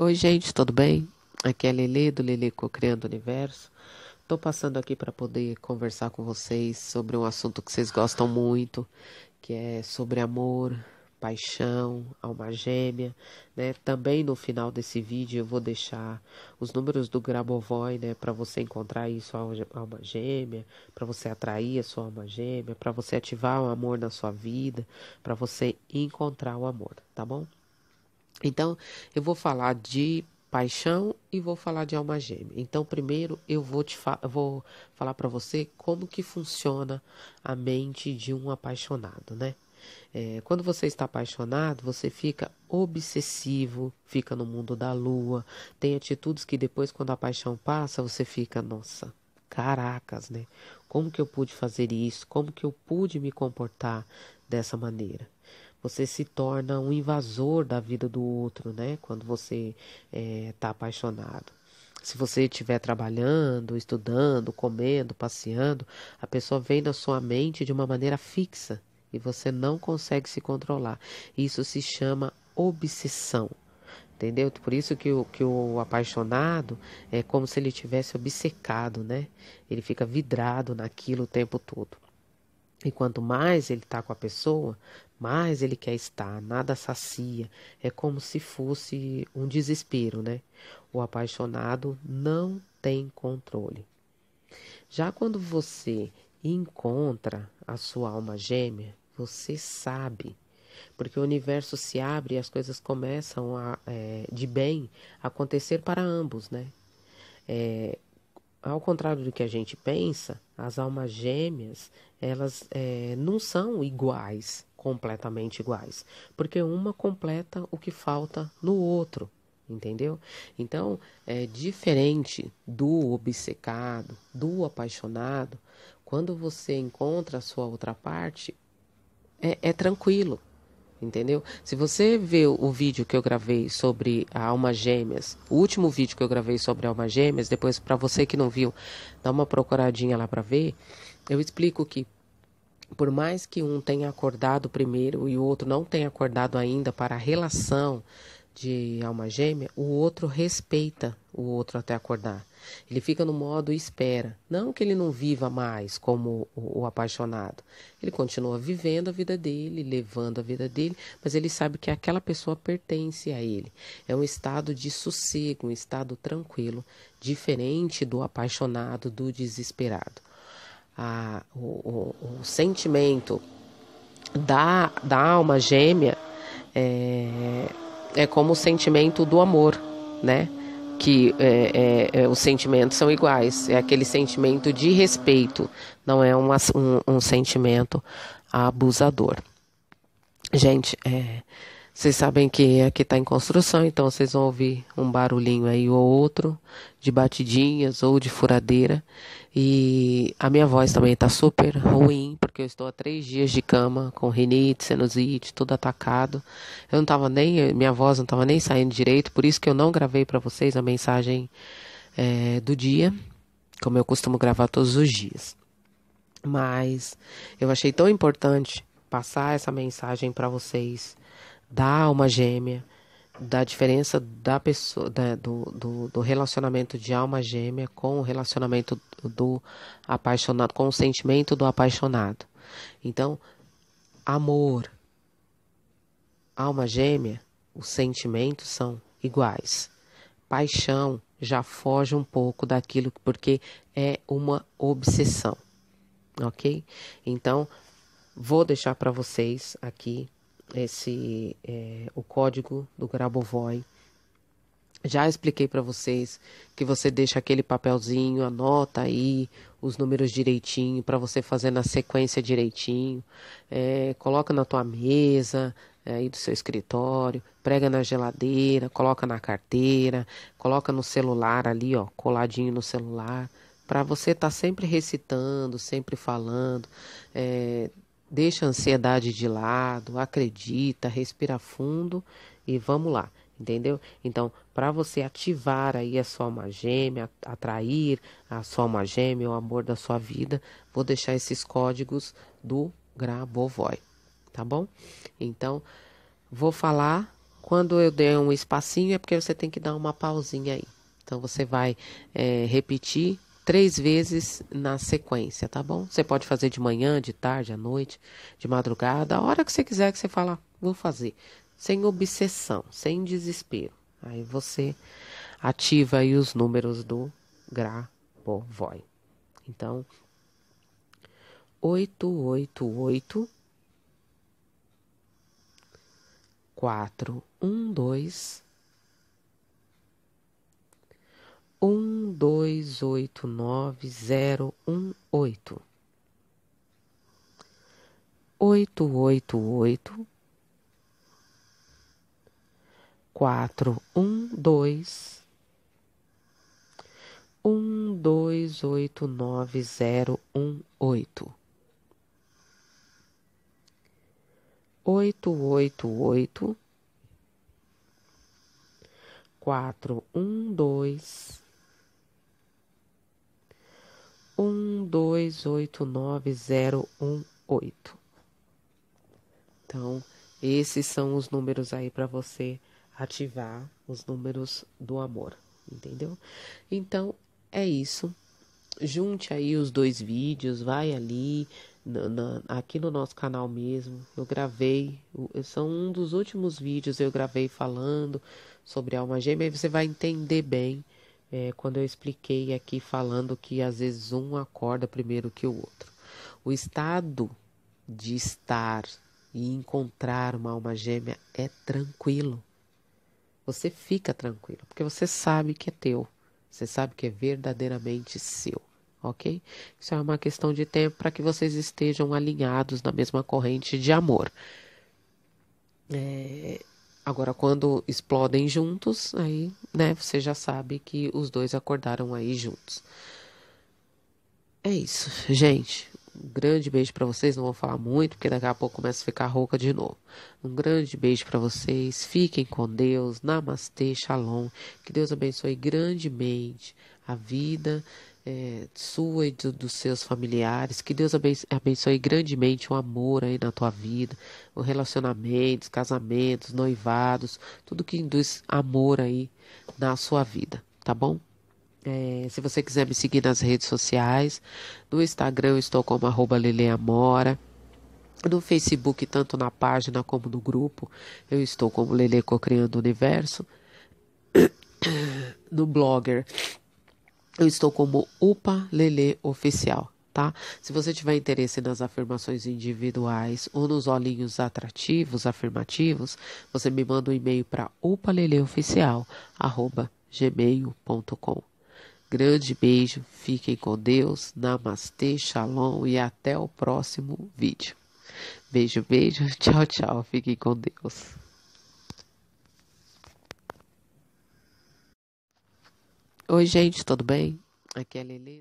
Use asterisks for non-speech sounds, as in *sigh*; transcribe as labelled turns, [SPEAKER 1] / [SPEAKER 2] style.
[SPEAKER 1] Oi, gente, tudo bem? Aqui é a Lele do Lele Criando Universo. Estou passando aqui para poder conversar com vocês sobre um assunto que vocês gostam muito, que é sobre amor, paixão, alma gêmea, né? Também no final desse vídeo eu vou deixar os números do Grabovoi, né, para você encontrar sua alma gêmea, para você atrair a sua alma gêmea, para você ativar o amor na sua vida, para você encontrar o amor, tá bom? Então, eu vou falar de paixão e vou falar de alma gêmea. Então, primeiro eu vou te fa vou falar para você como que funciona a mente de um apaixonado, né? É, quando você está apaixonado, você fica obsessivo, fica no mundo da lua, tem atitudes que depois, quando a paixão passa, você fica, nossa, caracas, né? Como que eu pude fazer isso? Como que eu pude me comportar dessa maneira? você se torna um invasor da vida do outro, né? Quando você está é, tá apaixonado. Se você estiver trabalhando, estudando, comendo, passeando, a pessoa vem na sua mente de uma maneira fixa e você não consegue se controlar. Isso se chama obsessão. Entendeu? Por isso que o, que o apaixonado é como se ele tivesse obcecado, né? Ele fica vidrado naquilo o tempo todo. E quanto mais ele está com a pessoa, mais ele quer estar, nada sacia. É como se fosse um desespero, né? O apaixonado não tem controle. Já quando você encontra a sua alma gêmea, você sabe, porque o universo se abre e as coisas começam a, é, de bem acontecer para ambos, né? É, ao contrário do que a gente pensa, as almas gêmeas, elas é, não são iguais, completamente iguais, porque uma completa o que falta no outro, entendeu? Então, é diferente do obcecado, do apaixonado, quando você encontra a sua outra parte, é, é tranquilo, entendeu? Se você vê o vídeo que eu gravei sobre a alma gêmeas, o último vídeo que eu gravei sobre a alma gêmeas, depois para você que não viu, dá uma procuradinha lá para ver, eu explico que por mais que um tenha acordado primeiro e o outro não tenha acordado ainda para a relação de alma gêmea, o outro respeita o outro até acordar. Ele fica no modo espera. Não que ele não viva mais como o, o, apaixonado. Ele continua vivendo a vida dele, levando a vida dele, mas ele sabe que aquela pessoa pertence a ele. É um estado de sossego, um estado tranquilo, diferente do apaixonado, do desesperado. a o, o, o sentimento da, da alma gêmea é é como o sentimento do amor, né? Que é, é, é, os sentimentos são iguais, é aquele sentimento de respeito, não é um, um, um sentimento abusador. Gente, é, vocês sabem que aqui está em construção, então vocês vão ouvir um barulhinho aí ou outro, de batidinhas ou de furadeira. E a minha voz também está super ruim, porque eu estou há três dias de cama, com rinite, sinusite, tudo atacado. Eu não estava nem, minha voz não estava nem saindo direito, por isso que eu não gravei para vocês a mensagem é, do dia, como eu costumo gravar todos os dias. Mas eu achei tão importante passar essa mensagem para vocês da alma gêmea, da diferença da pessoa, da, do, do, do, relacionamento de alma gêmea com o relacionamento do apaixonado, com o sentimento do apaixonado. Então, amor, alma gêmea, os sentimentos são iguais. Paixão já foge um pouco daquilo porque é uma obsessão, ok? Então, vou deixar para vocês aqui esse é, o código do Grabovoi. Já expliquei para vocês que você deixa aquele papelzinho, anota aí os números direitinho para você fazer na sequência direitinho. É, coloca na tua mesa é, aí do seu escritório, prega na geladeira, coloca na carteira, coloca no celular ali, ó, coladinho no celular, para você estar tá sempre recitando, sempre falando. É, Deixa a ansiedade de lado, acredita, respira fundo e vamos lá, entendeu? Então, para você ativar aí a sua alma gêmea, atrair a sua alma gêmea, o amor da sua vida, vou deixar esses códigos do Grabovoi, tá bom? Então, vou falar. Quando eu der um espacinho é porque você tem que dar uma pausinha aí. Então, você vai é, repetir três vezes na sequência, tá bom? Você pode fazer de manhã, de tarde, à noite, de madrugada, a hora que você quiser que você fala, vou fazer, sem obsessão, sem desespero. Aí você ativa aí os números do Grabovoi. Então, 888 412 um dois oito nove zero um oito oito oito oito quatro um dois um dois oito nove zero um oito oito oito oito quatro um dois 1289018. Então, esses são os números aí para você ativar os números do amor, entendeu? Então, é isso. Junte aí os dois vídeos, vai ali, na, na, aqui no nosso canal mesmo. Eu gravei, eu, são um dos últimos vídeos eu gravei falando sobre alma gêmea, você vai entender bem é, quando eu expliquei aqui falando que às vezes um acorda primeiro que o outro. O estado de estar e encontrar uma alma gêmea é tranquilo. Você fica tranquilo, porque você sabe que é teu, você sabe que é verdadeiramente seu, ok? Isso é uma questão de tempo para que vocês estejam alinhados na mesma corrente de amor. É, Agora, quando explodem juntos, aí, né, você já sabe que os dois acordaram aí juntos. É isso, gente. Um grande beijo para vocês. Não vou falar muito, porque daqui a pouco começa a ficar rouca de novo. Um grande beijo para vocês. Fiquem com Deus. Namastê, shalom. Que Deus abençoe grandemente a vida é, sua e do, dos seus familiares. Que Deus abençoe grandemente o amor aí na tua vida, os relacionamentos, casamentos, noivados, tudo que induz amor aí na sua vida, tá bom? É, se você quiser me seguir nas redes sociais, no Instagram eu estou como arroba Leleamora. No Facebook, tanto na página como no grupo, eu estou como Lele Cocriando o Universo. *coughs* No blogger, eu estou como Upa Lele Oficial, tá? Se você tiver interesse nas afirmações individuais ou nos olhinhos atrativos, afirmativos, você me manda um e-mail para upaleleoficial.gmail.com. Grande beijo, fiquem com Deus, namastê, shalom e até o próximo vídeo. Beijo, beijo, *laughs* tchau, tchau, fiquem com Deus. Oi, gente, tudo bem? Aqui é a Lili.